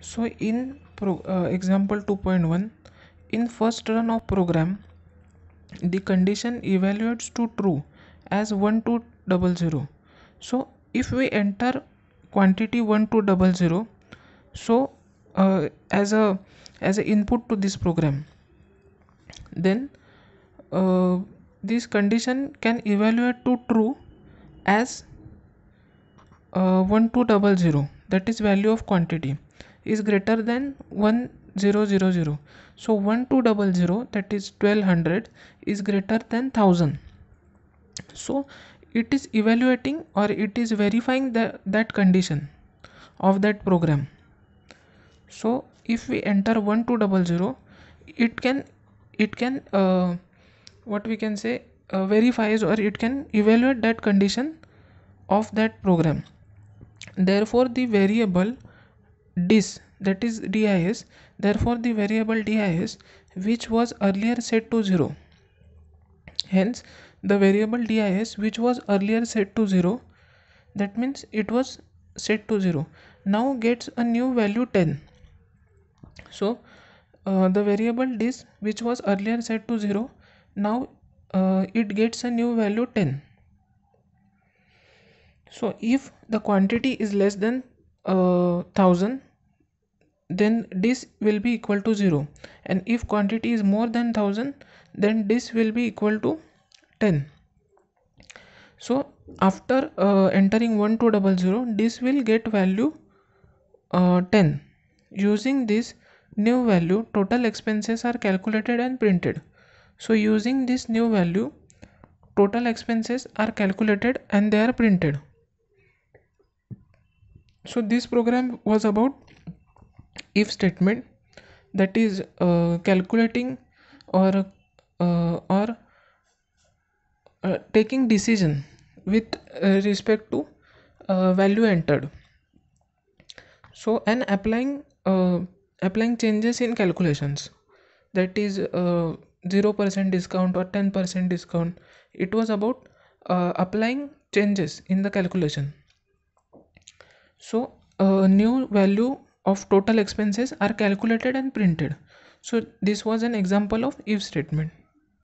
so in pro, uh, example 2.1 in first run of program the condition evaluates to true as one 0 so if we enter quantity 1200 so uh, as a as an input to this program then uh, this condition can evaluate to true as uh, 0 that is value of quantity is greater than 1000 so 1200 that is 1200 is greater than 1000 so it is evaluating or it is verifying the, that condition of that program so if we enter 1200 it can it can uh, what we can say uh, verifies or it can evaluate that condition of that program therefore the variable dis that is dis therefore the variable dis which was earlier set to 0 hence the variable dis which was earlier set to 0 that means it was set to 0 now gets a new value 10 so uh, the variable dis which was earlier set to 0 now uh, it gets a new value 10 so if the quantity is less than uh, 1000 then this will be equal to 0 and if quantity is more than 1000 then this will be equal to 10 so after uh, entering 1200 this will get value uh, 10 using this new value total expenses are calculated and printed so using this new value total expenses are calculated and they are printed so this program was about if statement that is uh, calculating or uh, or uh, taking decision with uh, respect to uh, value entered so and applying uh, applying changes in calculations that is 0% discount or 10% discount it was about applying changes in the calculation so a new value of total expenses are calculated and printed. So this was an example of if statement.